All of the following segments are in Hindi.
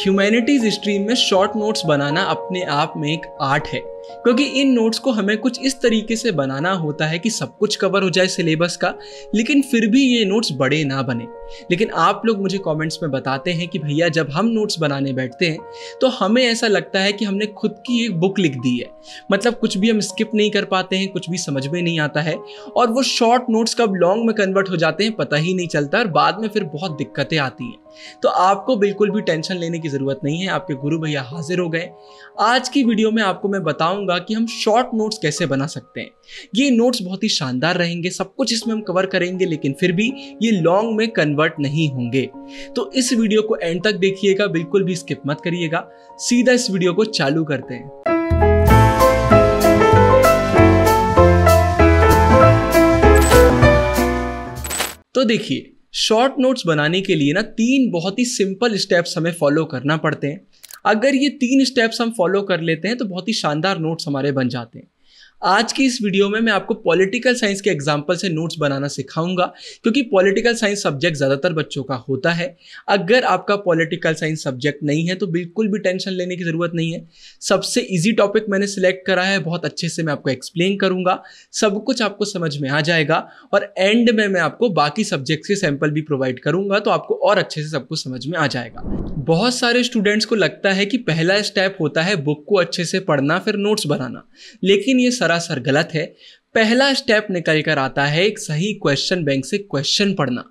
ह्यूमैनिटीज हिस्ट्री में शॉर्ट नोट्स बनाना अपने आप में एक आर्ट है क्योंकि इन नोट्स को हमें कुछ इस तरीके से बनाना होता है कि सब कुछ कवर हो जाए सिलेबस का लेकिन फिर भी ये नोट्स बड़े ना बने लेकिन आप लोग मुझे कमेंट्स में बताते हैं कि भैया जब हम नोट्स बनाने बैठते हैं तो हमें ऐसा लगता है कि हमने खुद की एक बुक लिख दी है मतलब कुछ भी हम स्किप नहीं कर पाते हैं कुछ भी समझ में नहीं आता है और वो शॉर्ट नोट्स कब लॉन्ग में कन्वर्ट हो जाते हैं पता ही नहीं चलता और बाद में फिर बहुत दिक्कतें आती हैं तो आपको बिल्कुल भी टेंशन लेने की ज़रूरत नहीं है आपके गुरु भैया हाजिर हो गए आज की वीडियो में आपको मैं बताऊंगा कि हम शॉर्ट नोट्स कैसे बना सकते हैं ये नोट्स बहुत ही शानदार रहेंगे सब कुछ इसमें हम कवर करेंगे लेकिन फिर भी ये लॉन्ग में कन्वर्ट नहीं होंगे तो इस वीडियो को एंड तक देखिएगा बिल्कुल भी स्किप मत करिएगा सीधा इस वीडियो को चालू करते हैं तो देखिए शॉर्ट नोट्स बनाने के लिए ना तीन बहुत ही सिंपल स्टेप्स हमें फॉलो करना पड़ते हैं अगर ये तीन स्टेप्स हम फॉलो कर लेते हैं तो बहुत ही शानदार नोट्स हमारे बन जाते हैं आज की इस वीडियो में मैं आपको पॉलिटिकल साइंस के एग्जाम्पल से नोट्स बनाना सिखाऊंगा क्योंकि पॉलिटिकल साइंस सब्जेक्ट ज़्यादातर बच्चों का होता है अगर आपका पॉलिटिकल साइंस सब्जेक्ट नहीं है तो बिल्कुल भी टेंशन लेने की ज़रूरत नहीं है सबसे ईजी टॉपिक मैंने सिलेक्ट करा है बहुत अच्छे से मैं आपको एक्सप्लेन करूँगा सब कुछ आपको समझ में आ जाएगा और एंड में मैं आपको बाकी सब्जेक्ट्स के सैम्पल भी प्रोवाइड करूँगा तो आपको और अच्छे से सब कुछ समझ में आ जाएगा बहुत सारे स्टूडेंट्स को लगता है कि पहला स्टेप होता है बुक को अच्छे से पढ़ना फिर नोट्स बनाना लेकिन ये सरासर गलत है पहला स्टेप निकल कर आता है एक सही क्वेश्चन बैंक से क्वेश्चन पढ़ना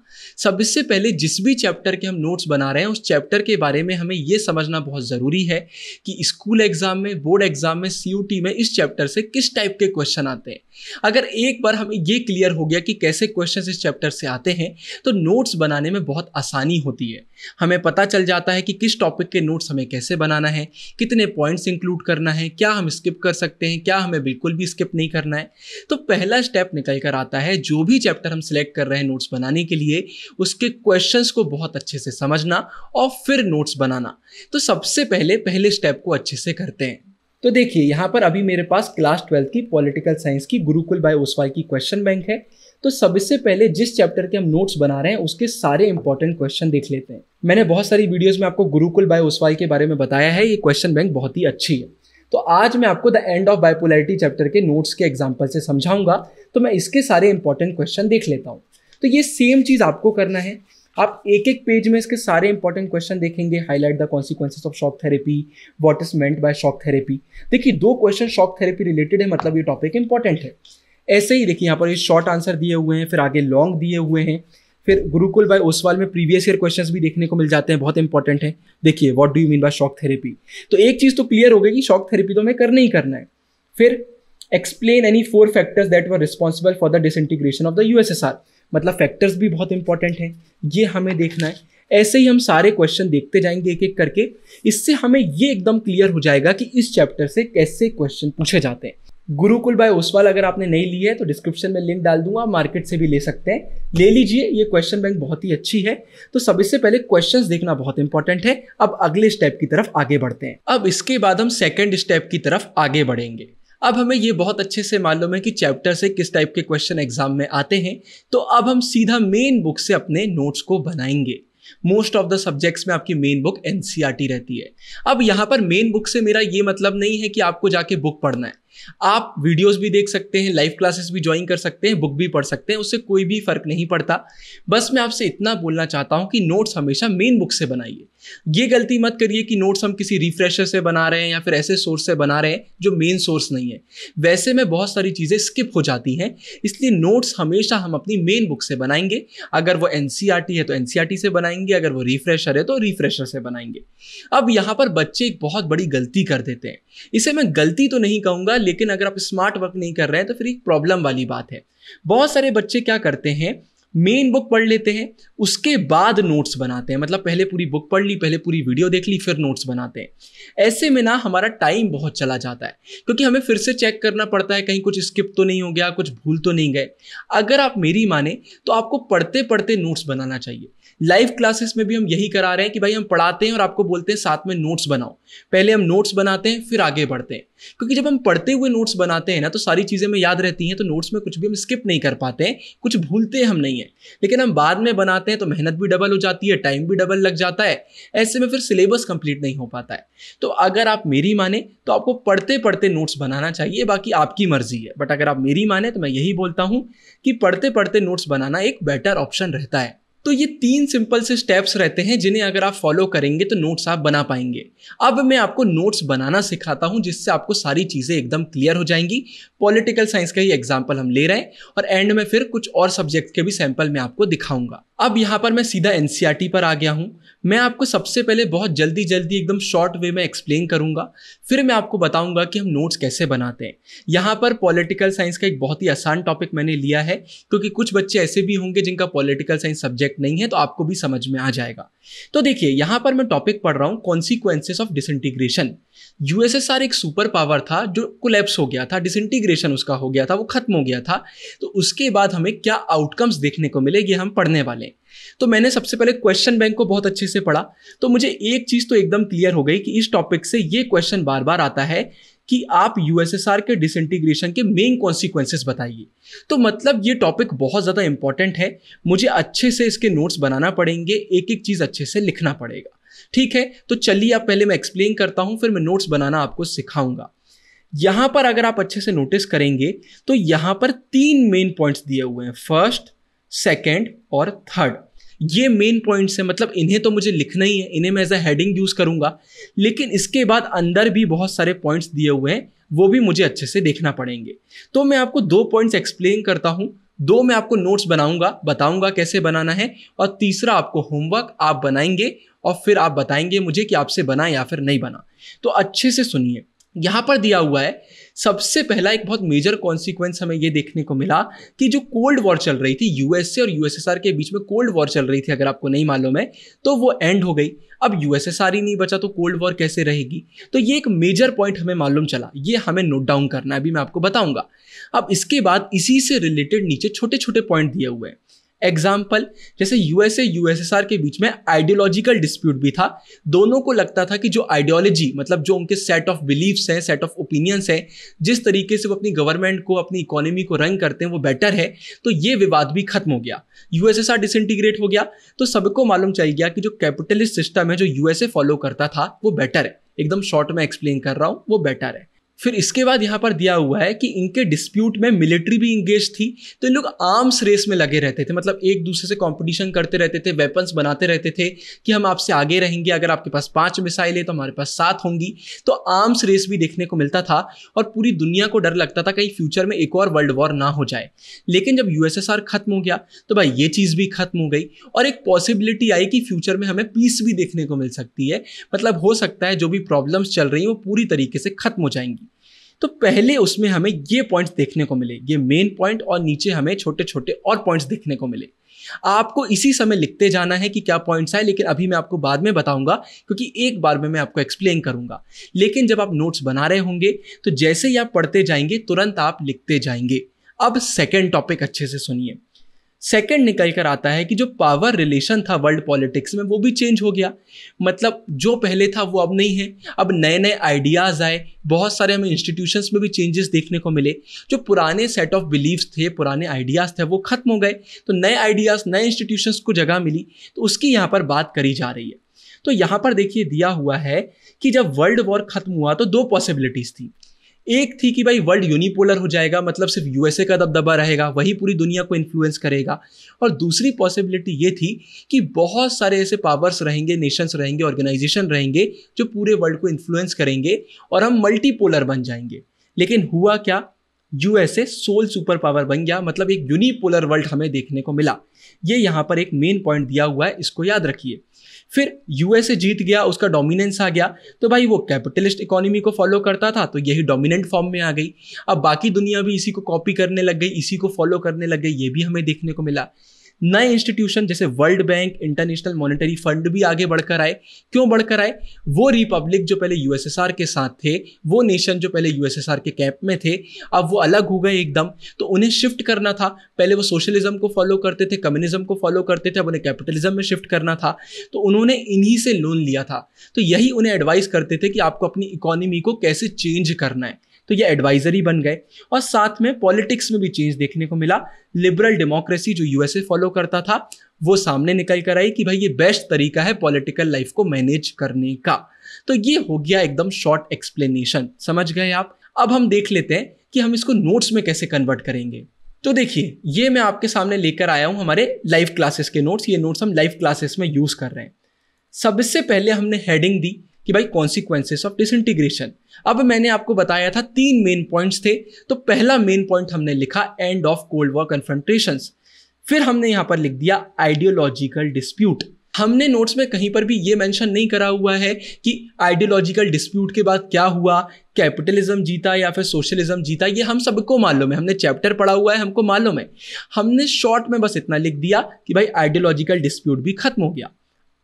सबसे पहले जिस भी चैप्टर के हम नोट्स बना रहे हैं उस चैप्टर के बारे में हमें ये समझना बहुत ज़रूरी है कि स्कूल एग्ज़ाम में बोर्ड एग्ज़ाम में सी में इस चैप्टर से किस टाइप के क्वेश्चन आते हैं अगर एक बार हमें ये क्लियर हो गया कि कैसे क्वेश्चन इस चैप्टर से आते हैं तो नोट्स बनाने में बहुत आसानी होती है हमें पता चल जाता है कि किस टॉपिक के नोट्स हमें कैसे बनाना है कितने पॉइंट्स इंक्लूड करना है क्या हम स्किप कर सकते हैं क्या हमें बिल्कुल भी स्किप नहीं करना है तो पहला स्टेप निकल कर आता है जो भी चैप्टर हम सिलेक्ट कर रहे हैं नोट्स बनाने के लिए उसके क्वेश्चंस को बहुत अच्छे से समझना और फिर नोट्स बनाना तो सबसे पहले पहले स्टेप को अच्छे से करते हैं तो देखिए यहाँ पर अभी मेरे पास क्लास ट्वेल्थ की पॉलिटिकल साइंस की गुरुकुल बाय ओसवाल की क्वेश्चन बैंक है तो सबसे पहले जिस चैप्टर के हम नोट्स बना रहे हैं उसके सारे इंपॉर्टेंट क्वेश्चन देख लेते हैं मैंने बहुत सारी वीडियोस में आपको गुरुकुल बाय ओसवाल के बारे में बताया है ये क्वेश्चन बैंक बहुत ही अच्छी है तो आज मैं आपको the end of bipolarity chapter के नोट्स के एग्जाम्पल से समझाऊंगा तो मैं इसके सारे इंपॉर्टेंट क्वेश्चन देख लेता हूँ तो ये सेम चीज़ आपको करना है आप एक एक पेज में इसके सारे इंपॉर्टेंट क्वेश्चन देखेंगे highlight the consequence of shock therapy what is meant by shock therapy देखिए दो क्वेश्चन शॉक थेरेपी रिलेटेड है मतलब ये टॉपिक इंपॉर्टेंट है ऐसे ही देखिए यहाँ पर ये शॉर्ट आंसर दिए हुए हैं फिर आगे लॉन्ग दिए हुए हैं फिर गुरुकुल बाय ओसवाल में प्रीवियस ईयर क्वेश्चंस भी देखने को मिल जाते हैं बहुत इंपॉर्टेंट है देखिए what do you mean by shock therapy तो एक चीज़ तो क्लियर हो गई कि शॉक थेरेपी तो हमें करना ही करना है फिर explain any four factors that were responsible for the disintegration of the USSR मतलब फैक्टर्स भी बहुत इंपॉर्टेंट हैं ये हमें देखना है ऐसे ही हम सारे क्वेश्चन देखते जाएंगे एक एक करके इससे हमें ये एकदम क्लियर हो जाएगा कि इस चैप्टर से कैसे क्वेश्चन पूछे जाते हैं गुरुकुल बाय ओसवाल अगर आपने नहीं लिया है तो डिस्क्रिप्शन में लिंक डाल दूंगा आप मार्केट से भी ले सकते हैं ले लीजिए ये क्वेश्चन बैंक बहुत ही अच्छी है तो सबसे पहले क्वेश्चन देखना बहुत इंपॉर्टेंट है अब अगले स्टेप की तरफ आगे बढ़ते हैं अब इसके बाद हम सेकेंड स्टेप की तरफ आगे बढ़ेंगे अब हमें ये बहुत अच्छे से मालूम है कि चैप्टर से किस टाइप के क्वेश्चन एग्जाम में आते हैं तो अब हम सीधा मेन बुक से अपने नोट्स को बनाएंगे मोस्ट ऑफ द सब्जेक्ट्स में आपकी मेन बुक एनसीईआरटी रहती है अब यहां पर मेन बुक से मेरा ये मतलब नहीं है कि आपको जाके बुक पढ़ना है आप वीडियोस भी देख सकते हैं लाइव क्लासेस भी ज्वाइन कर सकते हैं बुक भी पढ़ सकते हैं उससे कोई भी फर्क नहीं पड़ता बस मैं आपसे इतना बोलना चाहता हूं कि नोट्स हमेशा मेन बुक से बनाइए ये गलती मत करिए कि नोट्स हम किसी रिफ्रेशर से बना रहे हैं या फिर ऐसे सोर्स से बना रहे हैं जो मेन सोर्स नहीं है वैसे में बहुत सारी चीज़ें स्किप हो जाती हैं इसलिए नोट्स हमेशा हम अपनी मेन बुक से बनाएंगे अगर वो एन e है तो एन e से बनाएंगे अगर वो रिफ्रेशर है तो रिफ्रेशर से बनाएंगे अब यहाँ पर बच्चे एक बहुत बड़ी गलती कर देते हैं इसे मैं गलती तो नहीं कहूँगा लेकिन अगर आप स्मार्ट वर्क नहीं कर रहे हैं तो फिर एक प्रॉब्लम वाली बात है बहुत सारे बच्चे क्या करते हैं मेन बुक पढ़ लेते हैं उसके बाद नोट्स बनाते हैं मतलब पहले पूरी बुक पढ़ ली पहले पूरी वीडियो देख ली फिर नोट्स बनाते हैं ऐसे में ना हमारा टाइम बहुत चला जाता है क्योंकि हमें फिर से चेक करना पड़ता है कहीं कुछ स्किप तो नहीं हो गया कुछ भूल तो नहीं गए अगर आप मेरी माने तो आपको पढ़ते पढ़ते नोट्स बनाना चाहिए लाइव क्लासेस में भी हम यही करा रहे हैं कि भाई हम पढ़ाते हैं और आपको बोलते हैं साथ में नोट्स बनाओ पहले हम नोट्स बनाते हैं फिर आगे बढ़ते हैं क्योंकि जब हम पढ़ते हुए नोट्स बनाते हैं ना तो सारी चीज़ें हमें याद रहती हैं तो नोट्स में कुछ भी हम स्किप नहीं कर पाते हैं कुछ भूलते हम नहीं हैं लेकिन हम बाद में बनाते हैं तो मेहनत भी डबल हो जाती है टाइम भी डबल लग जाता है ऐसे में फिर सिलेबस कंप्लीट नहीं हो पाता है तो अगर आप मेरी माने तो आपको पढ़ते पढ़ते नोट्स बनाना चाहिए बाकी आपकी मर्जी है बट अगर आप मेरी माने तो मैं यही बोलता हूँ कि पढ़ते पढ़ते नोट्स बनाना एक बेटर ऑप्शन रहता है तो ये तीन सिंपल से स्टेप्स रहते हैं जिन्हें अगर आप फॉलो करेंगे तो नोट्स आप बना पाएंगे अब मैं आपको नोट्स बनाना सिखाता हूं जिससे आपको सारी चीज़ें एकदम क्लियर हो जाएंगी पॉलिटिकल साइंस का ही एग्जाम्पल हम ले रहे हैं और एंड में फिर कुछ और सब्जेक्ट के भी सैंपल मैं आपको दिखाऊंगा अब यहाँ पर मैं सीधा एन e पर आ गया हूँ मैं आपको सबसे पहले बहुत जल्दी जल्दी एकदम शॉर्ट वे में एक्सप्लेन करूँगा फिर मैं आपको बताऊँगा कि हम नोट्स कैसे बनाते हैं यहाँ पर पॉलिटिकल साइंस का एक बहुत ही आसान टॉपिक मैंने लिया है क्योंकि कुछ बच्चे ऐसे भी होंगे जिनका पॉलिटिकल साइंस सब्जेक्ट नहीं है तो आपको भी समझ में आ जाएगा तो देखिए यहाँ पर मैं टॉपिक पढ़ रहा हूँ कॉन्सिक्वेंसेस ऑफ डिसइंटीग्रेशन यूएसएसआर एक सुपर पावर था जो कोलेप्स हो गया था डिसइंटीग्रेशन उसका हो गया था वो खत्म हो गया था तो उसके बाद हमें क्या आउटकम्स देखने को मिले ये हम पढ़ने वाले तो मैंने सबसे पहले क्वेश्चन बैंक को बहुत अच्छे से पढ़ा तो मुझे एक चीज़ तो एकदम क्लियर हो गई कि इस टॉपिक से ये क्वेश्चन बार बार आता है कि आप यूएसएसआर के डिसइंटीग्रेशन के मेन कॉन्सिक्वेंसेस बताइए तो मतलब ये टॉपिक बहुत ज़्यादा इंपॉर्टेंट है मुझे अच्छे से इसके नोट्स बनाना पड़ेंगे एक एक चीज़ अच्छे से लिखना पड़ेगा ठीक है तो चलिए आप पहले मैं एक्सप्लेन करता हूँ फिर मैं नोट्स बनाना आपको सिखाऊंगा यहां पर अगर आप अच्छे से नोटिस करेंगे तो यहां पर तीन मेन पॉइंट्स दिए हुए हैं फर्स्ट सेकेंड और थर्ड ये मेन पॉइंट्स हैं मतलब इन्हें तो मुझे लिखना ही है इन्हें मैं एज अ हेडिंग यूज़ करूंगा लेकिन इसके बाद अंदर भी बहुत सारे पॉइंट्स दिए हुए हैं वो भी मुझे अच्छे से देखना पड़ेंगे तो मैं आपको दो पॉइंट्स एक्सप्लेन करता हूं दो मैं आपको नोट्स बनाऊंगा बताऊंगा कैसे बनाना है और तीसरा आपको होमवर्क आप बनाएंगे और फिर आप बताएंगे मुझे कि आपसे बना या फिर नहीं बना तो अच्छे से सुनिए यहाँ पर दिया हुआ है सबसे पहला एक बहुत मेजर कॉन्सिक्वेंस हमें ये देखने को मिला कि जो कोल्ड वॉर चल रही थी यूएसए और यूएसएसआर के बीच में कोल्ड वॉर चल रही थी अगर आपको नहीं मालूम है तो वो एंड हो गई अब यूएसएसआर ही नहीं बचा तो कोल्ड वॉर कैसे रहेगी तो ये एक मेजर पॉइंट हमें मालूम चला ये हमें नोट डाउन करना है अभी मैं आपको बताऊंगा अब इसके बाद इसी से रिलेटेड नीचे छोटे छोटे पॉइंट दिए हुए हैं एग्जाम्पल जैसे यूएसए यूएसएसआर के बीच में आइडियोलॉजिकल डिस्प्यूट भी था दोनों को लगता था कि जो आइडियोलॉजी मतलब जो उनके सेट ऑफ बिलीव्स हैं सेट ऑफ ओपिनियंस हैं जिस तरीके से वो अपनी गवर्नमेंट को अपनी इकोनॉमी को रन करते हैं वो बेटर है तो ये विवाद भी खत्म हो गया यूएसएसआर डिसइंटीग्रेट हो गया तो सबको मालूम चल गया कि जो कैपिटलिस्ट सिस्टम है जो यूएसए फॉलो करता था वो बेटर है एकदम शॉर्ट में एक्सप्लेन कर रहा हूँ वो बेटर है फिर इसके बाद यहाँ पर दिया हुआ है कि इनके डिस्प्यूट में मिलिट्री भी इंगेज थी तो इन लोग आर्म्स रेस में लगे रहते थे मतलब एक दूसरे से कंपटीशन करते रहते थे वेपन्स बनाते रहते थे कि हम आपसे आगे रहेंगे अगर आपके पास पांच मिसाइलें तो हमारे पास सात होंगी तो आर्म्स रेस भी देखने को मिलता था और पूरी दुनिया को डर लगता था कहीं फ्यूचर में एक और वर्ल्ड वॉर ना हो जाए लेकिन जब यू खत्म हो गया तो भाई ये चीज़ भी खत्म हो गई और एक पॉसिबिलिटी आई कि फ्यूचर में हमें पीस भी देखने को मिल सकती है मतलब हो सकता है जो भी प्रॉब्लम्स चल रही हैं वो पूरी तरीके से खत्म हो जाएंगी तो पहले उसमें हमें ये पॉइंट्स देखने को मिले ये मेन पॉइंट और नीचे हमें छोटे छोटे और पॉइंट्स देखने को मिले आपको इसी समय लिखते जाना है कि क्या पॉइंट्स आए लेकिन अभी मैं आपको बाद में बताऊंगा क्योंकि एक बार में मैं आपको एक्सप्लेन करूंगा लेकिन जब आप नोट्स बना रहे होंगे तो जैसे ही आप पढ़ते जाएंगे तुरंत आप लिखते जाएंगे अब सेकेंड टॉपिक अच्छे से सुनिए सेकंड निकल कर आता है कि जो पावर रिलेशन था वर्ल्ड पॉलिटिक्स में वो भी चेंज हो गया मतलब जो पहले था वो अब नहीं है अब नए नए आइडियाज़ आए बहुत सारे हमें इंस्टीट्यूशंस में भी चेंजेस देखने को मिले जो पुराने सेट ऑफ बिलीव्स थे पुराने आइडियाज़ थे वो ख़त्म हो गए तो नए आइडियाज़ नए इंस्टीट्यूशंस को जगह मिली तो उसकी यहाँ पर बात करी जा रही है तो यहाँ पर देखिए दिया हुआ है कि जब वर्ल्ड वॉर ख़त्म हुआ तो दो पॉसिबिलिटीज़ थी एक थी कि भाई वर्ल्ड यूनिपोलर हो जाएगा मतलब सिर्फ यूएसए का दबदबा रहेगा वही पूरी दुनिया को इन्फ्लुएंस करेगा और दूसरी पॉसिबिलिटी ये थी कि बहुत सारे ऐसे पावर्स रहेंगे नेशंस रहेंगे ऑर्गेनाइजेशन रहेंगे जो पूरे वर्ल्ड को इन्फ्लुएंस करेंगे और हम मल्टीपोलर बन जाएंगे लेकिन हुआ क्या यूएसए सोल सुपर पावर बन गया मतलब एक यूनिपोलर वर्ल्ड हमें देखने को मिला ये यहाँ पर एक मेन पॉइंट दिया हुआ है इसको याद रखिए फिर यूएसए जीत गया उसका डोमिनेंस आ गया तो भाई वो कैपिटलिस्ट इकोनॉमी को फॉलो करता था तो यही डोमिनेंट फॉर्म में आ गई अब बाकी दुनिया भी इसी को कॉपी करने लग गई इसी को फॉलो करने लग गई ये भी हमें देखने को मिला नए इंस्टीट्यूशन जैसे World Bank International Monetary Fund भी आगे बढ़कर आए क्यों बढ़कर आए वो रिपब्लिक जो पहले यूएसएसआर के साथ थे वो नेशन जो पहले यूएसएसआर के कैंप में थे अब वो अलग हो गए एकदम तो उन्हें शिफ्ट करना था पहले वो सोशलिज्म को फॉलो करते थे कम्युनिज्म को फॉलो करते थे अब उन्हें कैपिटलिज्म में शिफ्ट करना था तो उन्होंने इन्हीं से लोन लिया था तो यही उन्हें एडवाइस करते थे कि आपको अपनी इकोनॉमी को कैसे चेंज करना है तो ये एडवाइजरी बन गए और साथ में पॉलिटिक्स में भी चेंज देखने को मिला लिबरल डेमोक्रेसी जो यूएसए फॉलो करता था वो सामने निकल कर आई कि भाई ये बेस्ट तरीका है पॉलिटिकल लाइफ को मैनेज करने का तो ये हो गया एकदम शॉर्ट एक्सप्लेनेशन समझ गए आप अब हम देख लेते हैं कि हम इसको नोट्स में कैसे कन्वर्ट करेंगे तो देखिए ये मैं आपके सामने लेकर आया हूँ हमारे लाइव क्लासेस के नोट्स ये नोट्स हम लाइव क्लासेस में यूज़ कर रहे हैं सबसे पहले हमने हेडिंग दी कि भाई कॉन्सिक्वेंसेस ऑफ डिसइंटीग्रेशन अब मैंने आपको बताया था तीन मेन पॉइंट्स थे तो पहला मेन पॉइंट हमने लिखा end of cold war confrontation फिर हमने यहाँ पर लिख दिया आइडियोलॉजिकल डिस्प्यूट हमने नोट्स में कहीं पर भी ये मेंशन नहीं करा हुआ है कि आइडियोलॉजिकल डिस्प्यूट के बाद क्या हुआ कैपिटलिज्म जीता या फिर सोशलिज्म जीता ये हम सबको मालूम है हमने चैप्टर पढ़ा हुआ है हमको मालूम है हमने शॉर्ट में बस इतना लिख दिया कि भाई आइडियोलॉजिकल डिस्प्यूट भी खत्म हो गया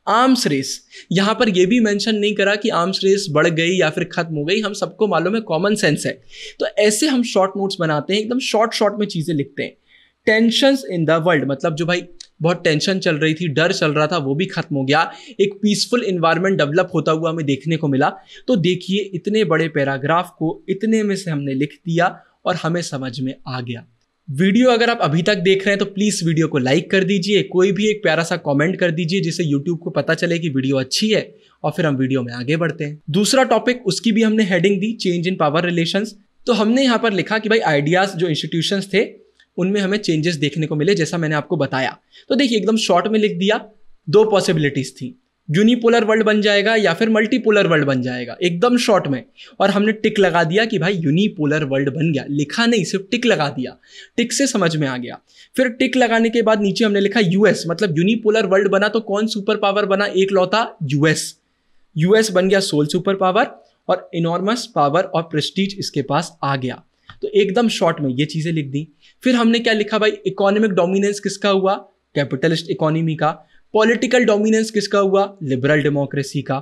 आर्म्स रेस यहाँ पर यह भी मेंशन नहीं करा कि आर्म्स रेस बढ़ गई या फिर खत्म हो गई हम सबको मालूम है कॉमन सेंस है तो ऐसे हम शॉर्ट नोट्स बनाते हैं एकदम शॉर्ट शॉर्ट में चीज़ें लिखते हैं टेंशन इन द वर्ल्ड मतलब जो भाई बहुत टेंशन चल रही थी डर चल रहा था वो भी खत्म हो गया एक पीसफुल इन्वायरमेंट डेवलप होता हुआ हमें देखने को मिला तो देखिए इतने बड़े पैराग्राफ को इतने में से हमने लिख दिया और हमें समझ में आ गया वीडियो अगर आप अभी तक देख रहे हैं तो प्लीज़ वीडियो को लाइक कर दीजिए कोई भी एक प्यारा सा कमेंट कर दीजिए जिससे यूट्यूब को पता चले कि वीडियो अच्छी है और फिर हम वीडियो में आगे बढ़ते हैं दूसरा टॉपिक उसकी भी हमने हेडिंग दी चेंज इन पावर रिलेशन तो हमने यहाँ पर लिखा कि भाई आइडियाज़ जो इंस्टीट्यूशंस थे उनमें हमें चेंजेस देखने को मिले जैसा मैंने आपको बताया तो देखिए एकदम शॉर्ट में लिख दिया दो पॉसिबिलिटीज़ थी यूनिपोलर वर्ल्ड बन जाएगा या फिर मल्टीपोलर वर्ल्ड बन जाएगा एकदम शॉर्ट में और हमने टिक लगा दिया कि भाई यूनिपोलर वर्ल्ड बन गया लिखा नहीं सिर्फ टिक लगा दिया टिक से समझ में आ गया फिर टिक लगाने के बाद नीचे हमने लिखा यूएस मतलब यूनिपोलर वर्ल्ड बना तो कौन सुपर पावर बना एक लौता यूएस यूएस बन गया सोल सुपर पावर और इनॉर्मस पावर और प्रेस्टीज इसके पास आ गया तो एकदम शॉर्ट में ये चीज़ें लिख दी फिर हमने क्या लिखा भाई इकोनॉमिक डोमिनेंस किसका हुआ कैपिटलिस्ट इकोनॉमी का पॉलिटिकल डोमिनेंस किसका हुआ लिबरल डेमोक्रेसी का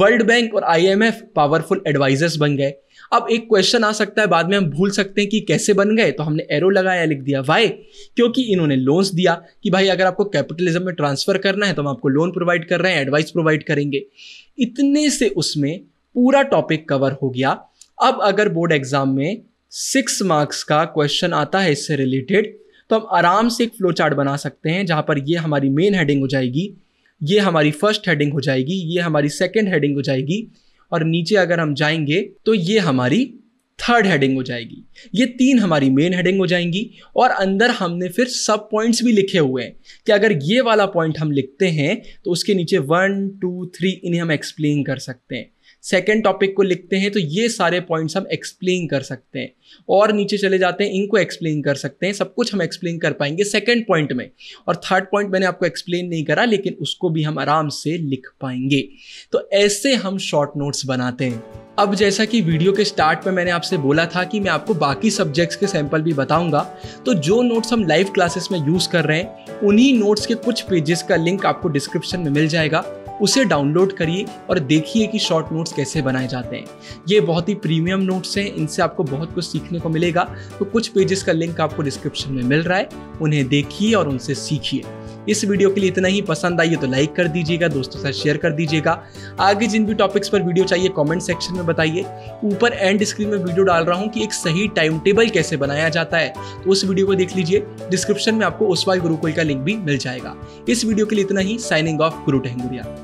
वर्ल्ड बैंक और आईएमएफ पावरफुल एडवाइजर्स बन गए अब एक क्वेश्चन आ सकता है बाद में हम भूल सकते हैं कि कैसे बन गए तो हमने एरो लगाया लिख दिया वाई क्योंकि इन्होंने लोन्स दिया कि भाई अगर आपको कैपिटलिज्म में ट्रांसफर करना है तो हम आपको लोन प्रोवाइड कर रहे हैं एडवाइस प्रोवाइड करेंगे इतने से उसमें पूरा टॉपिक कवर हो गया अब अगर बोर्ड एग्जाम में सिक्स मार्क्स का क्वेश्चन आता है इससे रिलेटेड तो हम आराम से एक फ्लो चार्ट बना सकते हैं जहाँ पर ये हमारी मेन हेडिंग हो जाएगी ये हमारी फर्स्ट हेडिंग हो जाएगी ये हमारी सेकेंड हेडिंग हो जाएगी और नीचे अगर हम जाएंगे तो ये हमारी थर्ड हेडिंग हो जाएगी ये तीन हमारी मेन हेडिंग हो जाएंगी और अंदर हमने फिर सब पॉइंट्स भी लिखे हुए हैं कि अगर ये वाला पॉइंट हम लिखते हैं तो उसके नीचे वन टू थ्री इन्हें हम एक्सप्लेन कर सकते हैं सेकेंड टॉपिक को लिखते हैं तो ये सारे पॉइंट्स हम एक्सप्लेन कर सकते हैं और नीचे चले जाते हैं इनको एक्सप्लेन कर सकते हैं सब कुछ हम एक्सप्लेन कर पाएंगे सेकेंड पॉइंट में और थर्ड पॉइंट मैंने आपको एक्सप्लेन नहीं करा लेकिन उसको भी हम आराम से लिख पाएंगे तो ऐसे हम शॉर्ट नोट्स बनाते हैं अब जैसा कि वीडियो के स्टार्ट में मैंने आपसे बोला था कि मैं आपको बाकी सब्जेक्ट्स के सैंपल भी बताऊंगा तो जो नोट्स हम लाइव क्लासेस में यूज़ कर रहे हैं उन्हीं नोट्स के कुछ पेजेस का लिंक आपको डिस्क्रिप्शन में मिल जाएगा उसे डाउनलोड करिए और देखिए कि शॉर्ट नोट्स कैसे बनाए जाते हैं ये बहुत ही प्रीमियम नोट्स हैं इनसे आपको बहुत कुछ सीखने को मिलेगा तो कुछ पेजेस का लिंक आपको डिस्क्रिप्शन में मिल रहा है उन्हें देखिए और उनसे सीखिए इस वीडियो के लिए इतना ही पसंद आई तो लाइक कर दीजिएगा दोस्तों साथ शेयर कर दीजिएगा आगे जिन भी टॉपिक्स पर वीडियो चाहिए कमेंट सेक्शन में बताइए ऊपर एंड स्क्रीन में वीडियो डाल रहा हूँ कि एक सही टाइम टेबल कैसे बनाया जाता है तो उस वीडियो को देख लीजिए डिस्क्रिप्शन में आपको उस वाई गुरुकुल का लिंक भी मिल जाएगा इस वीडियो के लिए इतना ही साइनिंग ऑफ गुरु टहंगुरिया